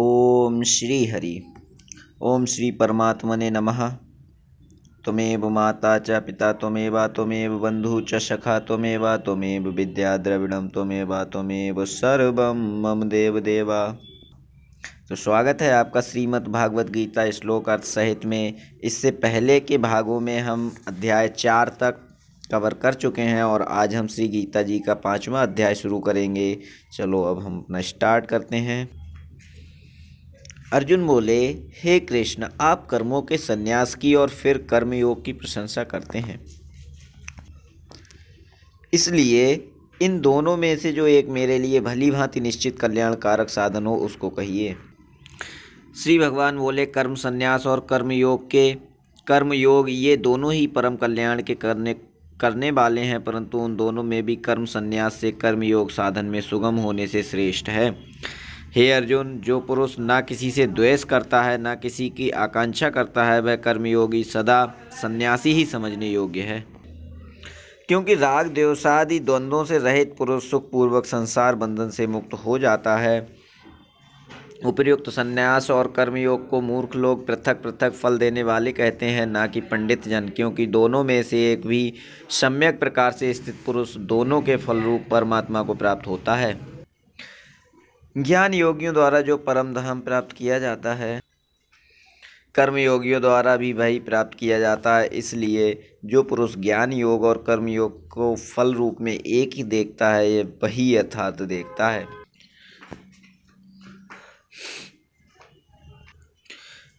ओम श्री हरि ओम श्री परमात्मने नमः त्वमेव माता च पिता त्वमेव त्वमेव बन्धु च सखा त्वमेव त्वमेव विद्याद्रविणं त्वमेव त्वमेव सर्वं मम देवदेवा तो स्वागत है आपका श्रीमद् भागवत गीता श्लोक अर्थ सहित में इससे पहले के भागों में हम अध्याय चार तक कवर कर चुके हैं और आज हम श्री गीता जी का पांचवा अध्याय शुरू करेंगे चलो अब हम अपना स्टार्ट करते हैं अर्जुन बोले हे कृष्ण आप कर्मों के संन्यास की और फिर कर्मयोग की प्रशंसा करते हैं इसलिए इन दोनों में से जो एक मेरे लिए भली भांति निश्चित कल्याणकारक साधन हो उसको कहिए श्री भगवान बोले कर्म सन्यास और कर्मयोग के कर्मयोग ये दोनों ही परम कल्याण के करने करने वाले हैं परंतु उन दोनों में भी कर्म सन्यास से कर्मयोग साधन में सुगम होने से श्रेष्ठ है हे अर्जुन जो पुरुष ना किसी से द्वेष करता है ना किसी की आकांक्षा करता है वह कर्मयोगी सदा सन्यासी ही समझने योग्य है क्योंकि राग देवसादि द्वंद्वों से रहित पुरुष सुखपूर्वक संसार बंधन से मुक्त हो जाता है उपयुक्त सन्यास संन्यास और कर्मयोग को मूर्ख लोग पृथक पृथक फल देने वाले कहते हैं ना कि पंडित जन क्योंकि दोनों में से एक भी सम्यक प्रकार से स्थित पुरुष दोनों के फल रूप परमात्मा को प्राप्त होता है ज्ञान योगियों द्वारा जो परम धाम प्राप्त किया जाता है कर्म योगियों द्वारा भी वही प्राप्त किया जाता है इसलिए जो पुरुष ज्ञान योग और कर्म योग को फल रूप में एक ही देखता है ये वही यथार्थ देखता है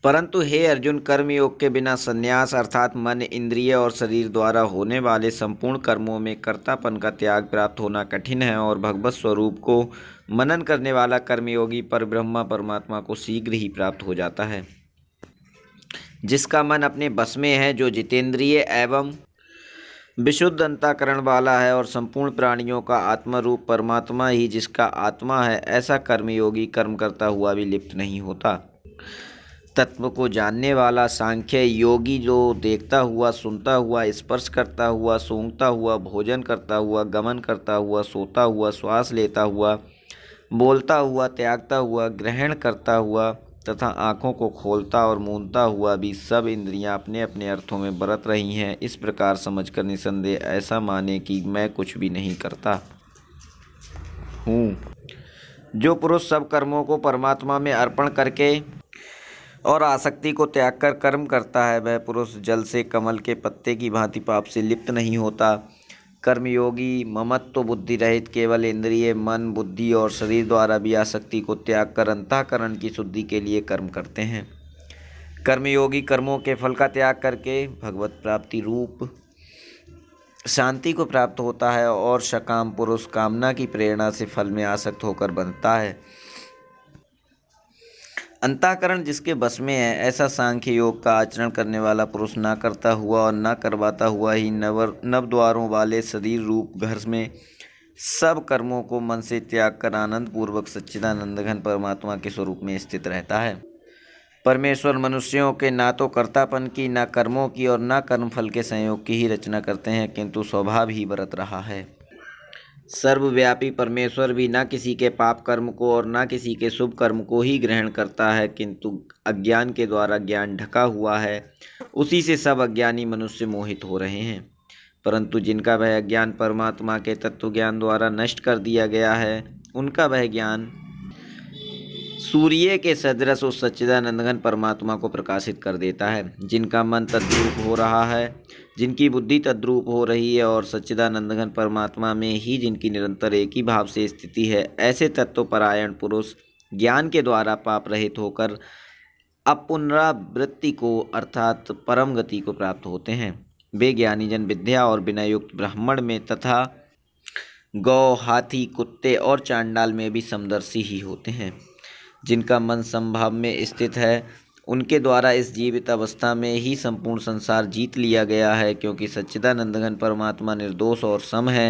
परंतु हे अर्जुन कर्मयोग के बिना संन्यास अर्थात मन इंद्रिय और शरीर द्वारा होने वाले संपूर्ण कर्मों में कर्तापन का त्याग प्राप्त होना कठिन है और भगवत स्वरूप को मनन करने वाला कर्मयोगी पर ब्रह्मा परमात्मा को शीघ्र ही प्राप्त हो जाता है जिसका मन अपने बस में है जो जितेंद्रिय एवं विशुद्ध अंताकरण वाला है और संपूर्ण प्राणियों का आत्मा रूप परमात्मा ही जिसका आत्मा है ऐसा कर्मयोगी कर्म करता हुआ भी लिप्त नहीं होता तत्व को जानने वाला सांख्य योगी जो देखता हुआ सुनता हुआ स्पर्श करता हुआ सूंघता हुआ भोजन करता हुआ गमन करता हुआ सोता हुआ श्वास लेता हुआ बोलता हुआ त्यागता हुआ ग्रहण करता हुआ तथा आँखों को खोलता और मूंदता हुआ भी सब इंद्रियां अपने अपने अर्थों में बरत रही हैं इस प्रकार समझकर निसंदेह ऐसा माने कि मैं कुछ भी नहीं करता हूँ जो पुरुष सब कर्मों को परमात्मा में अर्पण करके और आसक्ति को त्याग कर कर्म करता है वह पुरुष जल से कमल के पत्ते की भांति पाप से लिप्त नहीं होता कर्मयोगी ममत्व तो बुद्धि रहित केवल इंद्रिय मन बुद्धि और शरीर द्वारा भी आसक्ति को त्याग कर अंतःकरण की शुद्धि के लिए कर्म करते हैं कर्मयोगी कर्मों के फल का त्याग करके भगवत प्राप्ति रूप शांति को प्राप्त होता है और सकाम पुरुष कामना की प्रेरणा से फल में आसक्त होकर बनता है अंताकरण जिसके बस में है ऐसा सांख्य योग का आचरण करने वाला पुरुष ना करता हुआ और ना करवाता हुआ ही नवर नवद्वारों वाले शरीर रूप घर में सब कर्मों को मन से त्याग कर आनंद पूर्वक सच्चिदानंद घन परमात्मा के स्वरूप में स्थित रहता है परमेश्वर मनुष्यों के ना तो कर्तापन की ना कर्मों की और ना कर्मफल के संयोग की ही रचना करते हैं किंतु स्वभाव ही बरत रहा है सर्वव्यापी परमेश्वर भी न किसी के पाप कर्म को और न किसी के शुभ कर्म को ही ग्रहण करता है किंतु अज्ञान के द्वारा ज्ञान ढका हुआ है उसी से सब अज्ञानी मनुष्य मोहित हो रहे हैं परंतु जिनका वह अज्ञान परमात्मा के तत्व ज्ञान द्वारा नष्ट कर दिया गया है उनका वह ज्ञान सूर्य के सदृश उस सच्चिदानंदगन परमात्मा को प्रकाशित कर देता है जिनका मन तद्रूप हो रहा है जिनकी बुद्धि तद्रूप हो रही है और सच्चिदानंदगन परमात्मा में ही जिनकी निरंतर एक ही भाव से स्थिति है ऐसे तत्वपरायण पुरुष ज्ञान के द्वारा पाप रहित होकर अपुनरावृत्ति को अर्थात परम गति को प्राप्त होते हैं वे ज्ञानी जन विद्या और विनयुक्त ब्राह्मण में तथा गौ हाथी कुत्ते और चांडाल में भी समदर्शी ही होते हैं जिनका मन संभाव में स्थित है उनके द्वारा इस जीवित अवस्था में ही संपूर्ण संसार जीत लिया गया है क्योंकि सच्चिदानंद घन परमात्मा निर्दोष और सम है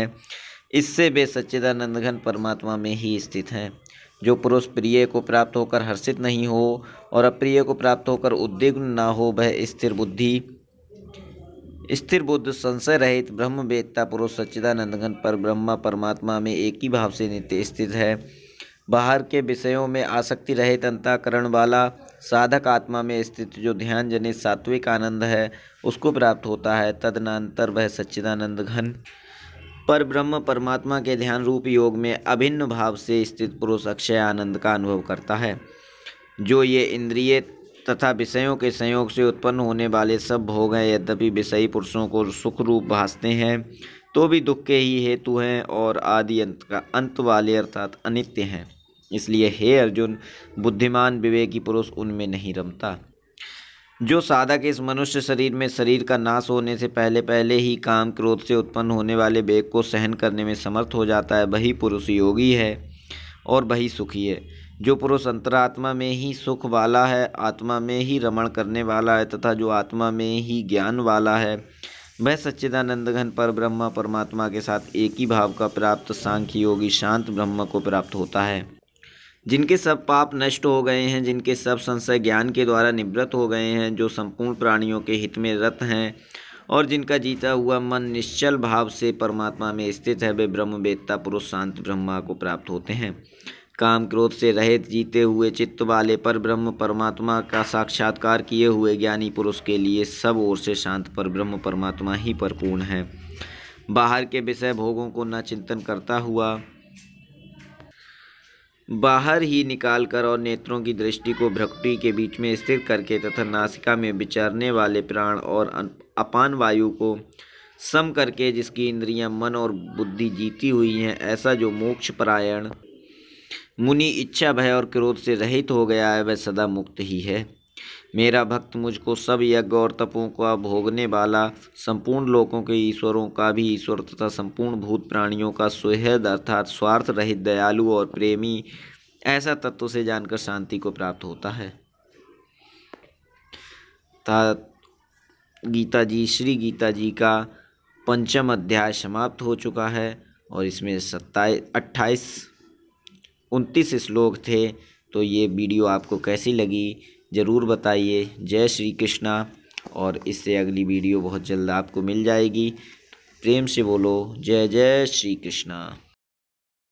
इससे वे सच्चिदानंद घन परमात्मा में ही स्थित हैं जो पुरुष प्रिय को प्राप्त होकर हर्षित नहीं हो और अप्रिय को प्राप्त होकर उद्विग्न ना हो वह स्थिर बुद्धि स्थिर बुद्ध संशय रहित ब्रह्म वेदता पुरुष सच्चिदानंदगन पर ब्रह्मा परमात्मा में एक ही भाव से नित्य स्थित है बाहर के विषयों में आसक्ति रहित अंताकरण वाला साधक आत्मा में स्थित जो ध्यान जनित सात्विक आनंद है उसको प्राप्त होता है तदनंतर वह सच्चिदानंद घन पर ब्रह्म परमात्मा के ध्यान रूप योग में अभिन्न भाव से स्थित पुरुष अक्षय आनंद का अनुभव करता है जो ये इंद्रिय तथा विषयों के संयोग से उत्पन्न होने वाले सब भोग हैं यद्यपि विषयी पुरुषों को सुख रूप भासते हैं तो भी दुख के ही हेतु हैं और आदि अंत का अंत वाले अर्थात अनित्य हैं इसलिए हे अर्जुन बुद्धिमान विवेकी पुरुष उनमें नहीं रमता जो साधक इस मनुष्य शरीर में शरीर का नाश होने से पहले पहले ही काम क्रोध से उत्पन्न होने वाले वेग को सहन करने में समर्थ हो जाता है वही पुरुष योगी है और वही सुखी है जो पुरुष अंतरात्मा में ही सुख वाला है आत्मा में ही रमण करने वाला है तथा जो आत्मा में ही ज्ञान वाला है वह सच्चिदानंद घन पर ब्रह्मा परमात्मा के साथ एक ही भाव का प्राप्त सांख्य योगी शांत ब्रह्म को प्राप्त होता है जिनके सब पाप नष्ट हो गए हैं जिनके सब संशय ज्ञान के द्वारा निवृत्त हो गए हैं जो संपूर्ण प्राणियों के हित में रत हैं और जिनका जीता हुआ मन निश्चल भाव से परमात्मा में स्थित है वे वेदता पुरुष शांत ब्रह्मा को प्राप्त होते हैं काम क्रोध से रहित जीते हुए चित्त वाले पर ब्रह्म परमात्मा का साक्षात्कार किए हुए ज्ञानी पुरुष के लिए सब ओर से शांत पर ब्रह्म परमात्मा ही परिपूर्ण है बाहर के विषय भोगों को न चिंतन करता हुआ बाहर ही निकालकर और नेत्रों की दृष्टि को भ्रकुटी के बीच में स्थिर करके तथा नासिका में विचारने वाले प्राण और अपान वायु को सम करके जिसकी इंद्रियां मन और बुद्धि जीती हुई हैं ऐसा जो मोक्ष परायण मुनि इच्छा भय और क्रोध से रहित हो गया है वह सदा मुक्त ही है मेरा भक्त मुझको सब यज्ञ और तपों का भोगने वाला संपूर्ण लोकों के ईश्वरों का भी ईश्वर तथा संपूर्ण भूत प्राणियों का सुहृद अर्थात स्वार्थ रहित दयालु और प्रेमी ऐसा तत्व से जानकर शांति को प्राप्त होता है गीता जी श्री गीता जी का पंचम अध्याय समाप्त हो चुका है और इसमें सत्ताईस अट्ठाईस उनतीस श्लोक थे तो ये वीडियो आपको कैसी लगी ज़रूर बताइए जय श्री कृष्णा और इससे अगली वीडियो बहुत जल्द आपको मिल जाएगी प्रेम से बोलो जय जय श्री कृष्णा